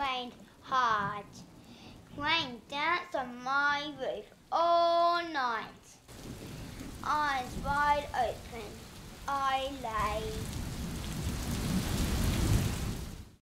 rained hard. Rain danced on my roof all night. Eyes wide open, I lay.